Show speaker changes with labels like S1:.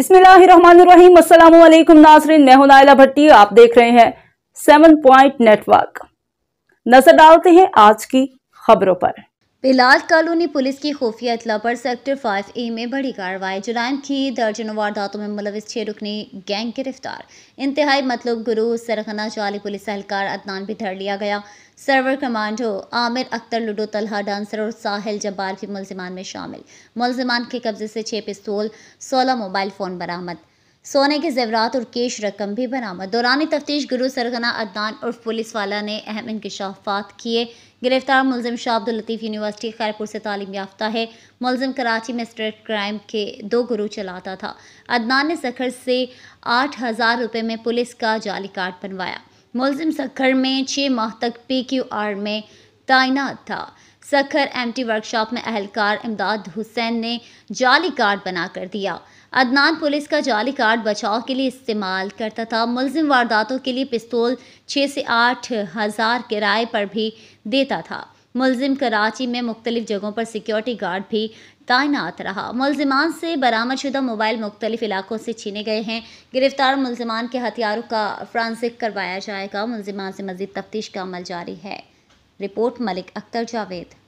S1: बिस्मिल्लाम असलम नाजरीन मैं हूं नायला भट्टी आप देख रहे हैं सेवन पॉइंट नेटवर्क नजर डालते हैं आज की खबरों पर
S2: बिलाल कॉलोनी पुलिस की खुफिया इतला पर सेक्टर 5 ए में बड़ी कार्रवाई जुराम की दर्जनों वारदातों में मुलविस छः रुकनी गैंग गिरफ्तार इंतहाई मतलब गुरु सरगना जाली पुलिस अहलकार अदनान भी धर लिया गया Sarwar commando Aamir Akhtar Ludo Talha dancer और साहिल जब्बार भी मुलजमान में शामिल मुलजमान के कब्जे से छः पिस्तौल सोलह मोबाइल फ़ोन बरामद सोने के जेवरात और केश रकम भी बरामद दौरान तफ्तीश गुरु सरगना अदनान और पुलिस वाला ने अहम इंकशाफात किए गिरफ्तार मुलजम शाह अब्दुल लतीफ़ यूनिवर्सिटी खैरपुर से तालीम याफ्ता है मुलजम कराची में स्ट्रेट क्राइम के दो गुरु चलाता था अदनान ने सखर से आठ हज़ार रुपये में पुलिस का जाली कार्ड बनवाया मुलजम सखर में छः माह तक पी क्यू आर में तैनात था सखर एमटी वर्कशॉप में अहलकार इमदाद हुसैन ने जाली कार्ड बनाकर दिया अदनान पुलिस का जाली कार्ड बचाव के लिए इस्तेमाल करता था मुलजिम वारदातों के लिए पिस्तौल छः से आठ हज़ार किराए पर भी देता था मुलजिम कराची में मुख्तलिफ जगहों पर सिक्योरिटी गार्ड भी तैनात रहा मुलजमान से बरामद शुदा मोबाइल मुख्तलिफ इलाकों से छीने गए हैं गिरफ्तार मुलजमान के हथियारों का फ्रांसिक करवाया जाएगा मुलजमान से मजीद तफ्तीश का अमल जारी है रिपोर्ट मलिक अख्तर जावेद